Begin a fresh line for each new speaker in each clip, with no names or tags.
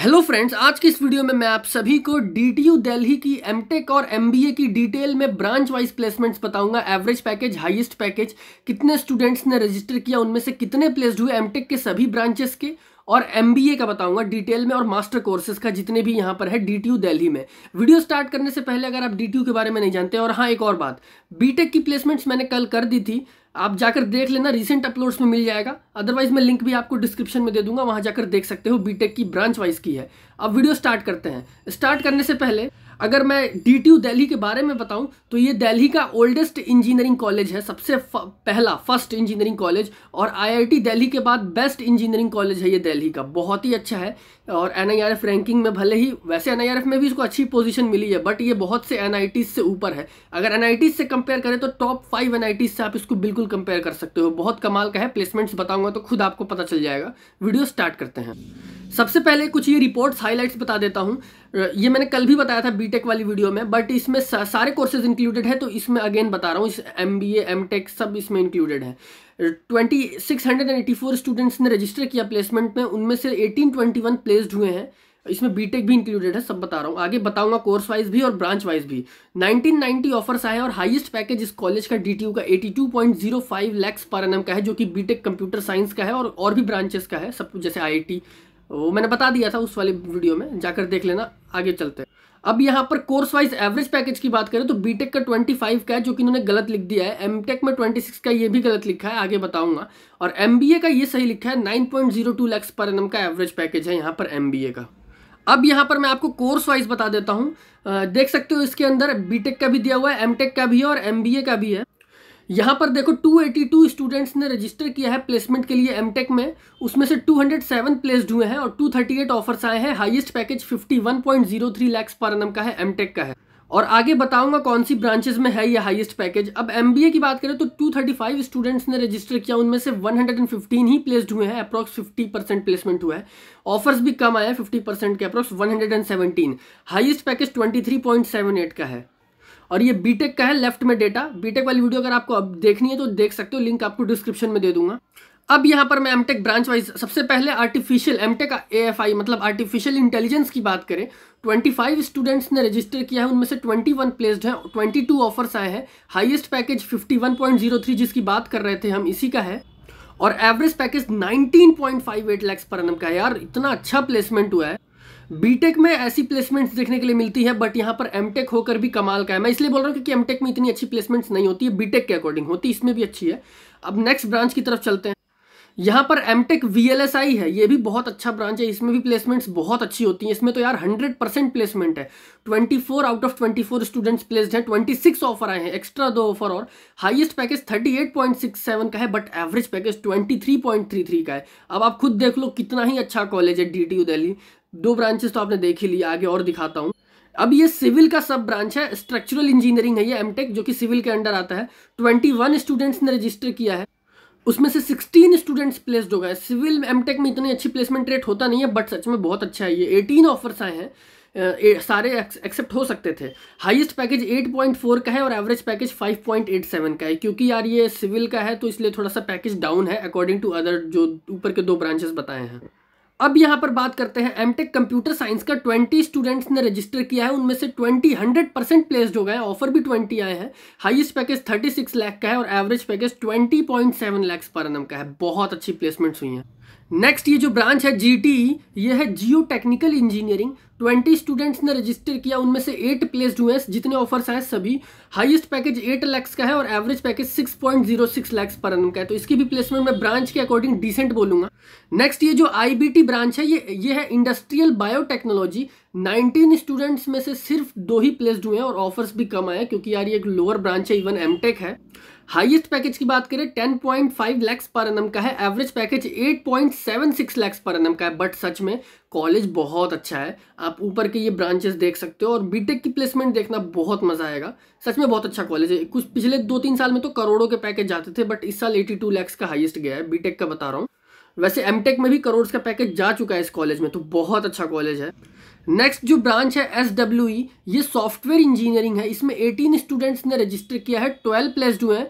Hello friends आज की इस वीडियो में मैं आप सभी को डीटीयू दिल्ली की एमटेक और एमबीए की डिटेल में ब्रांच वाइज प्लेसमेंट्स बताऊंगा एवरेज पैकेज हाईएस्ट पैकेज कितने स्टूडेंट्स ने रजिस्टर किया उनमें से कितने प्लेस्ड हुए एमटेक के सभी ब्रांचेस के और एम का बताऊंगा डिटेल में और मास्टर कोर्सेज का जितने भी यहाँ पर है डी दिल्ली में वीडियो स्टार्ट करने से पहले अगर आप डी के बारे में नहीं जानते और हाँ एक और बात बीटेक की प्लेसमेंट्स मैंने कल कर दी थी आप जाकर देख लेना रिसेंट अपलोड्स में मिल जाएगा अदरवाइज मैं लिंक भी आपको डिस्क्रिप्शन में दे दूंगा वहां जाकर देख सकते हो बीटेक की ब्रांच वाइज की है अब वीडियो स्टार्ट करते हैं स्टार्ट करने से पहले अगर मैं डी टी यू दिल्ली के बारे में बताऊं तो ये दिल्ली का ओल्डेस्ट इंजीनियरिंग कॉलेज है सबसे पहला फर्स्ट इंजीनियरिंग कॉलेज और आईआईटी दिल्ली के बाद बेस्ट इंजीनियरिंग कॉलेज है ये दिल्ली का बहुत ही अच्छा है और एन रैंकिंग में भले ही वैसे एन में भी इसको अच्छी पोजीशन मिली है बट ये बहुत से एन से ऊपर है अगर एन से कंपेयर करें तो टॉप फाइव एन से आप इसको बिल्कुल कंपेयर कर सकते हो बहुत कमाल का है प्लेसमेंट्स बताऊंगा तो खुद आपको पता चल जाएगा वीडियो स्टार्ट करते हैं सबसे पहले कुछ ये रिपोर्ट्स हाईलाइट्स बता देता हूँ ये मैंने कल भी बताया था बी बीटेक वाली वीडियो में बट इसमें सारे कोर्सेज इंक्लूडेड है तो इसमें अगेन बता रहा हूँ इस एम बी एम टेक सब इसमें इंक्लूडेड है twenty six hundred and eighty four students ने रजिस्टर किया प्लेसमेंट में उनमें से एटीन ट्वेंटी वन प्लेस्ड हुए हैं इसमें बीटेक भी इंक्लूडेड है सब बता रहा हूँ आगे बताऊंगा कोर्स वाइज भी और ब्रांच वाइज भी 1990 ऑफर्स आए और हाईएस्ट पैकेज इस कॉलेज का यू का 82.05 लाख पर एम का है जो कि बीटेक कंप्यूटर साइंस का है और और भी ब्रांचेस का है सब आई जैसे टी वो मैंने बता दिया था उस वाले वीडियो में जाकर देख लेना आगे चलते हैं अब यहाँ पर कोर्स वाइज एवरेज पैकेज की बात करें तो बीटेक का 25 का है जो कि इन्होंने गलत लिख दिया है एमटेक में 26 का ये भी गलत लिखा है आगे बताऊंगा और एमबीए का ये सही लिखा है 9.02 लैक्स पर एनम का एवरेज पैकेज है यहाँ पर एमबीए का अब यहाँ पर मैं आपको कोर्स वाइज बता देता हूँ देख सकते हो इसके अंदर बीटेक का भी दिया हुआ है एमटेक का भी है और एमबीए का भी है यहाँ पर देखो 282 स्टूडेंट्स ने रजिस्टर किया है प्लेसमेंट के लिए एमटेक में उसमें से 207 प्लेस्ड हुए हैं और 238 ऑफर्स आए हैं हाईएस्ट पैकेज 51.03 लाख पर एन का है एमटेक का है और आगे बताऊंगा कौन सी ब्रांचेज में है ये हाईएस्ट पैकेज अब एमबीए की बात करें तो 235 स्टूडेंट्स ने रजिस्टर किया उनमें से 115 ही प्लेस्ड हुए हैं अप्रॉक्स 50 परसेंट प्लेसमेंट हुआ है ऑफर्स भी कम आए हैं 50 परसेंट के अप्रॉक्स 117 हाईएस्ट पैकेज 23.78 का है और ये बीटेक का है लेफ्ट में डेटा बीटेक वाली वीडियो अगर आपको अब देखनी है तो देख सकते हो लिंक आपको डिस्क्रिप्शन में दे दूंगा अब यहाँ पर मैं एमटेक ब्रांच वाइज सबसे पहले आर्टिफिशियल एमटेक एएफआई मतलब आर्टिफिशियल इंटेलिजेंस की बात करें 25 स्टूडेंट्स ने रजिस्टर किया है उनमें से 21 प्लेस्ड हैं 22 ऑफर्स आए हैं हाईएस्ट पैकेज 51.03 जिसकी बात कर रहे थे हम इसी का है और एवरेज पैकेज 19.58 लाख पर एनम का है यार इतना अच्छा प्लेसमेंट हुआ है बीटेक में ऐसी प्लेसमेंट्स देखने के लिए मिलती है बट यहाँ पर एमटेक होकर भी कमाल का है मैं इसलिए बोल रहा हूँ क्योंकि एमटेक में इतनी अच्छी प्लेसमेंट्स नहीं होती है बीटेक के अकॉर्डिंग होती इसमें भी अच्छी है अब नेक्स्ट ब्रांच की तरफ चलते हैं यहाँ पर एमटेक वी है ये भी बहुत अच्छा ब्रांच है इसमें भी प्लेसमेंट्स बहुत अच्छी होती हैं इसमें तो यार 100 परसेंट प्लेसमेंट है 24 आउट ऑफ 24 स्टूडेंट्स प्लेस्ड हैं सिक्स ऑफर आए हैं एक्स्ट्रा दो ऑफर और हाईएस्ट पैकेज 38.67 का है बट एवरेज पैकेज 23.33 का है अब आप खुद देख लो कितना ही अच्छा कॉलेज है डी दिल्ली दो ब्रांचेस तो आपने देख ही लिया आगे और दिखाता हूँ अब ये सिविल का सब ब्रांच है स्ट्रक्चरल इंजीनियरिंग है ये एमटेक जो कि सिविल के अंडर आता है 21 स्टूडेंट्स ने रजिस्टर किया है उसमें से 16 स्टूडेंट्स प्लेस्ड हो गए सिविल एमटेक में इतनी अच्छी प्लेसमेंट रेट होता नहीं है बट सच में बहुत अच्छा है ये 18 ऑफर्स आए हैं ए, सारे एक्सेप्ट हो सकते थे हाईएस्ट पैकेज 8.4 का है और एवरेज पैकेज 5.87 का है क्योंकि यार ये सिविल का है तो इसलिए थोड़ा सा पैकेज डाउन है अकॉर्डिंग टू अदर जो ऊपर के दो ब्रांचेस बताए हैं अब यहां पर बात करते हैं एमटेक कंप्यूटर साइंस का 20 स्टूडेंट्स ने रजिस्टर किया है उनमें से 20 हंड्रेड परसेंट प्लेस्ड हो गए ऑफर भी 20 आए हैं हाईएस्ट पैकेज 36 लाख का है और एवरेज पैकेज 20.7 लाख पर एनम का है बहुत अच्छी प्लेसमेंट्स हुई हैं नेक्स्ट ये जो ब्रांच है जी ये है geotechnical engineering twenty students ने रजिस्टर किया उनमें से एट प्लेस्ड हुए हैं जितने ऑफर्स हैं सभी हाईएस्ट पैकेज एट लैक्स का है और average package six point zero six lakhs पर एनम का है तो इसकी भी प्लेसमेंट मैं ब्रांच के अकॉर्डिंग डिसेंट बोलूंगा नेक्स्ट ये जो आई ब्रांच है ये ये है इंडस्ट्रियल बायोटेक्नोलॉजी नाइनटीन स्टूडेंट्स में से सिर्फ दो ही प्लेस्ड हुए हैं और ऑफर्स भी कम आए क्योंकि यार ये एक लोअर ब्रांच है इवन एमटेक है हाईएस्ट पैकेज की बात करें 10.5 लैक्स पर एनम का है एवरेज पैकेज 8.76 लैक्स पर एनम का है बट सच में कॉलेज बहुत अच्छा है आप ऊपर के ये ब्रांचेस देख सकते हो और बीटेक की प्लेसमेंट देखना बहुत मज़ा आएगा सच में बहुत अच्छा कॉलेज है कुछ पिछले दो तीन साल में तो करोड़ों के पैकेज जाते थे बट इस साल एटी लैक्स का हाइएस्ट गया है बीटेक का बता रहा हूँ वैसे एमटेक में भी करोड़ का पैकेज जा चुका है इस कॉलेज में तो बहुत अच्छा कॉलेज है नेक्स्ट जो ब्रांच है एस डब्ल्यू ई ये सॉफ्टवेयर इंजीनियरिंग है इसमें एटीन स्टूडेंट्स ने रजिस्टर किया है ट्वेल्व प्लस टू हैं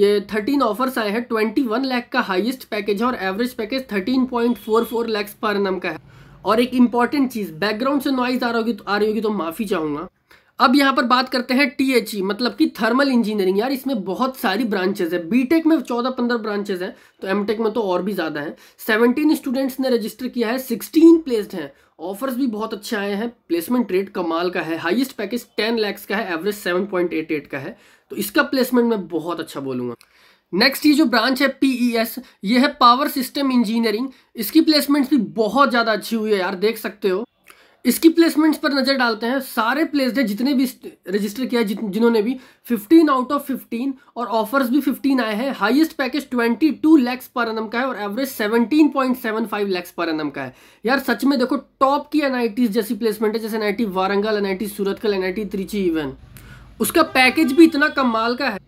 ये थर्टीन ऑफर्स आए हैं ट्वेंटी वन लैख का हाईएस्ट पैकेज है और average package thirteen point four four lakhs पर नम का है और एक इंपॉर्टेंट चीज़ बैकग्राउंड से नॉइज आ रही होगी तो आ रही होगी तो माफ़ी चाहूँगा अब यहाँ पर बात करते हैं टी एच ई मतलब कि थर्मल इंजीनियरिंग यार इसमें बहुत सारी ब्रांचेज है बीटेक में चौदह पंद्रह ब्रांचेज हैं तो एमटेक में तो और भी ज़्यादा है सेवनटीन स्टूडेंट्स ने रजिस्टर किया है सिक्सटीन प्लेस्ड हैं ऑफर्स भी बहुत अच्छे आए हैं प्लेसमेंट रेट कमाल का है हाइएस्ट पैकेज टेन लैक्स का है average seven point eight eight का है तो इसका प्लेसमेंट मैं बहुत अच्छा बोलूँगा नेक्स्ट ये जो ब्रांच है पीईएस e ये है पावर सिस्टम इंजीनियरिंग इसकी प्लेसमेंट्स भी बहुत ज़्यादा अच्छी हुई है यार देख सकते हो इसकी प्लेसमेंट्स पर नज़र डालते हैं सारे प्लेस ने जितने भी रजिस्टर किया जिन्होंने भी 15 आउट ऑफ 15 और ऑफर्स भी 15 आए हैं हाईएस्ट पैकेज 22 लैक्स पर एनम का है और एवरेज 17.75 लैक्स पर एनम का है यार सच में देखो टॉप की एनआईटीज जैसी प्लेसमेंट है जैसे NIT Warangal NIT Surathkal NIT Trichy even उसका पैकेज भी इतना कम माल का है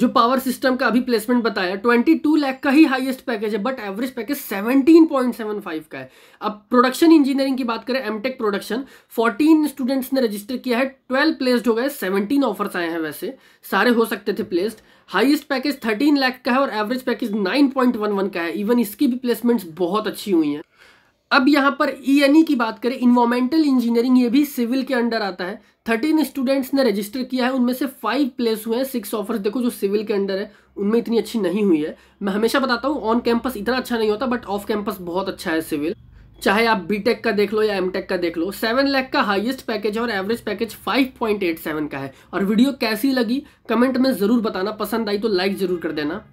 जो पावर सिस्टम का अभी प्लेसमेंट बताया 22 लाख का ही हाईएस्ट पैकेज है बट एवरेज पैकेज 17.75 का है अब प्रोडक्शन इंजीनियरिंग की बात करें एमटेक प्रोडक्शन 14 स्टूडेंट्स ने रजिस्टर किया है 12 प्लेस्ड हो गए 17 ऑफर्स आए हैं वैसे सारे हो सकते थे प्लेस्ड हाईएस्ट पैकेज 13 लाख का है और एवरेज पैकेज 9.11 का है इवन इसकी भी प्लेसमेंट्स बहुत अच्छी हुई हैं अब यहाँ पर ई एन ई की बात करें इन्वायरमेंटल इंजीनियरिंग ये भी सिविल के अंडर आता है थर्टीन स्टूडेंट्स ने रजिस्टर किया है उनमें से फाइव प्लेस हुए हैं सिक्स ऑफर्स देखो जो सिविल के अंडर है उनमें इतनी अच्छी नहीं हुई है मैं हमेशा बताता हूँ ऑन कैंपस इतना अच्छा नहीं होता बट ऑफ कैंपस बहुत अच्छा है सिविल चाहे आप बीटेक का देख लो या एमटेक का देख लो सेवन लैख का हाईएस्ट पैकेज है और एवरेज पैकेज 5.87 का है और वीडियो कैसी लगी कमेंट में ज़रूर बताना पसंद आई तो लाइक ज़रूर कर देना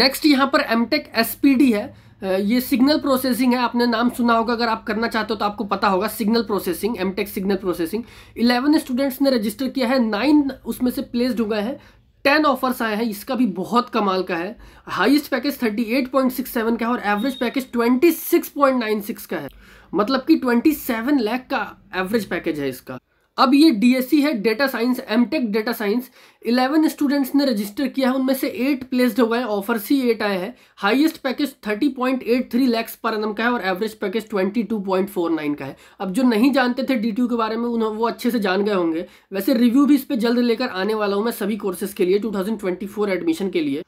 नेक्स्ट यहाँ पर एमटेक एसपीडी है ये सिग्नल प्रोसेसिंग है आपने नाम सुना होगा अगर आप करना चाहते हो तो आपको पता होगा signal processing MTech signal processing eleven students ने रजिस्टर किया है नाइन उसमें से प्लेस्ड हो गए हैं टेन ऑफर्स आए हैं इसका भी बहुत कमाल का है हाईएस्ट पैकेज 38.67 का है और एवरेज पैकेज 26.96 का है मतलब कि 27 लाख का एवरेज पैकेज है इसका अब ये डीएससी e है data science MTech data science 11 students ने रजिस्टर किया है उनमें से एट प्लेस्ड हो गए ऑफर सी एट आए हैं हाईएस्ट पैकेज 30.83 लैक्स पर एनम का है और एवरेज पैकेज 22.49 का है अब जो नहीं जानते थे डी के बारे में उन्हें वो अच्छे से जान गए होंगे वैसे रिव्यू भी इस पर जल्द लेकर आने वाला हूँ मैं सभी कोर्सेज के लिए टू एडमिशन के लिए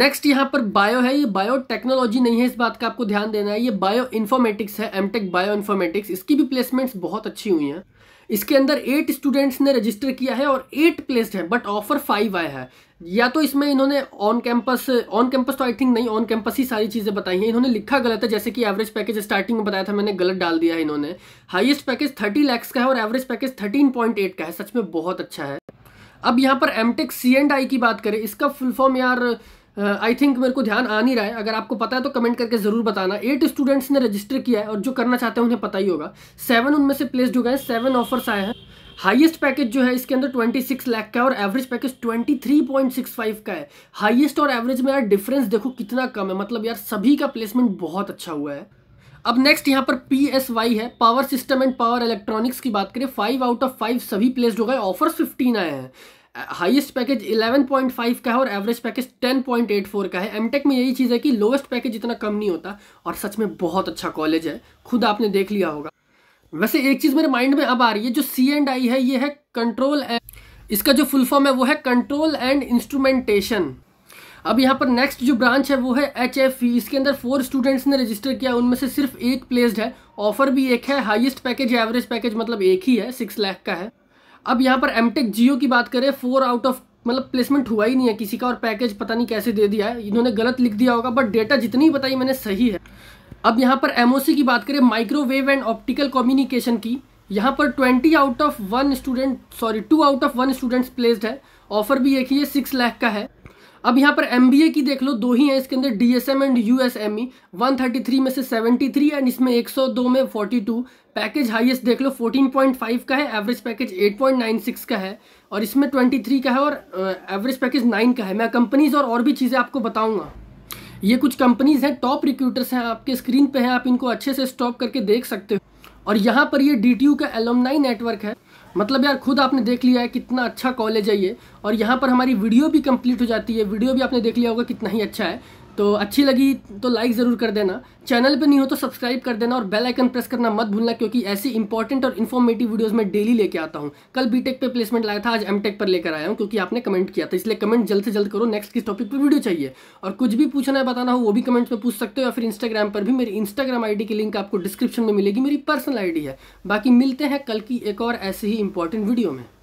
नेक्स्ट यहाँ पर बायो है ये बायो टेक्नोलॉजी नहीं है इस बात का आपको ध्यान देना है ये बायो इन्फॉर्मेटिक्स है एमटेक बायो इन्फॉर्मेटिक्स इसकी भी प्लेसमेंट्स बहुत अच्छी हुई हैं इसके अंदर एट स्टूडेंट्स ने रजिस्टर किया है और एट प्लेस्ड है बट ऑफर फाइव आया है या तो इसमें इन्होंने ऑन कैंपस ऑन कैंपस तो आई थिंक नहीं ऑन कैंपस ही सारी चीज़ें बताई हैं इन्होंने लिखा गलत है जैसे कि एवरेज पैकेज स्टार्टिंग में बताया था मैंने गलत डाल दिया है इन्होंने हाईएस्ट पैकेज थर्टी लैक्स का है और average package thirteen point eight का है सच में बहुत अच्छा है अब यहाँ पर एमटेक सी एंड आई की बात करें इसका फुल फॉर्म यार आई थिंक मेरे को ध्यान आ नहीं रहा है अगर आपको पता है तो कमेंट करके ज़रूर बताना एट स्टूडेंट्स ने रजिस्टर किया है और जो करना चाहते हैं उन्हें पता ही होगा सेवन उनमें से प्लेस्ड हो गए सेवन ऑफर्स आए हैं हाईएस्ट पैकेज जो है इसके अंदर 26 लाख का है और एवरेज पैकेज 23.65 का है हाईएस्ट और एवरेज में यार डिफरेंस देखो कितना कम है मतलब यार सभी का प्लेसमेंट बहुत अच्छा हुआ है अब नेक्स्ट यहाँ पर पी एस वाई है power system and power electronics की बात करें फाइव आउट ऑफ फाइव सभी प्लेस्ड हो गए ऑफर्स फिफ्टीन आए हैं हाईएस्ट पैकेज 11.5 का है और एवरेज पैकेज 10.84 का है एमटेक में यही चीज़ है कि लोएस्ट पैकेज इतना कम नहीं होता और सच में बहुत अच्छा कॉलेज है खुद आपने देख लिया होगा वैसे एक चीज़ मेरे माइंड में अब आ रही है जो सी एंड आई है ये है कंट्रोल इसका जो फुल फॉर्म है वो है कंट्रोल एंड इंस्ट्रूमेंटेशन अब यहाँ पर नेक्स्ट जो ब्रांच है वो है एच एफ e। इसके अंदर फोर स्टूडेंट्स ने रजिस्टर किया उनमें से सिर्फ एक प्लेस्ड है ऑफर भी एक है हाईएस्ट पैकेज एवरेज पैकेज मतलब एक ही है सिक्स लाख का है अब यहाँ पर एमटेक जियो की बात करें फोर आउट ऑफ मतलब प्लेसमेंट हुआ ही नहीं है किसी का और पैकेज पता नहीं कैसे दे दिया है इन्होंने गलत लिख दिया होगा बट डेटा जितनी बताई मैंने सही है अब यहाँ पर एम की बात करें माइक्रोवेव एंड ऑप्टिकल कम्युनिकेशन की यहाँ पर twenty out of one student sorry two out of one students placed है ऑफर भी एक ही है सिक्स लाख का है अब यहाँ पर एम की देख लो दो ही है इसके अंदर D S M and U S M E one thirty three में से सेवेंटी थ्री एंड इसमें एक सौ दो में फोर्टी टू पैकेज हाईएस्ट देख लो फोर्टीन पॉइंट फाइव का है average package eight point nine six का है और इसमें ट्वेंटी थ्री का है और एवरेज पैकेज नाइन का है मैं कंपनीज और, और भी चीज़ें आपको बताऊँगा ये कुछ कंपनीज हैं टॉप रिक्रूटर्स हैं आपके स्क्रीन पे हैं आप इनको अच्छे से स्टॉप करके देख सकते हो और यहाँ पर ये डी का एलोमनाई नेटवर्क है मतलब यार खुद आपने देख लिया है कितना अच्छा कॉलेज है ये और यहाँ पर हमारी वीडियो भी कंप्लीट हो जाती है वीडियो भी आपने देख लिया होगा कितना ही अच्छा है तो अच्छी लगी तो लाइक ज़रूर कर देना चैनल पे नहीं हो तो सब्सक्राइब कर देना और बेल आइकन प्रेस करना मत भूलना क्योंकि ऐसी इंपॉर्टेंट और इन्फॉर्मेटिव वीडियोस मैं डेली लेके आता हूँ कल बीटेक पे प्लेसमेंट लाया था आज एमटेक पर लेकर आया हूँ क्योंकि आपने कमेंट किया था इसलिए कमेंट जल्द से जल्द करो नेक्स्ट किस टॉपिक पर वीडियो चाहिए और कुछ भी पूछना है बताना हो वो भी कमेंट्स में पूछ सकते हो या फिर इंस्टाग्राम पर भी मेरी इंस्टाग्राम आई की लिंक आपको डिस्क्रिप्शन में मिलेगी मेरी पर्सनल आई है बाकी मिलते हैं कल की एक और ऐसे ही इंपॉर्टेंट वीडियो में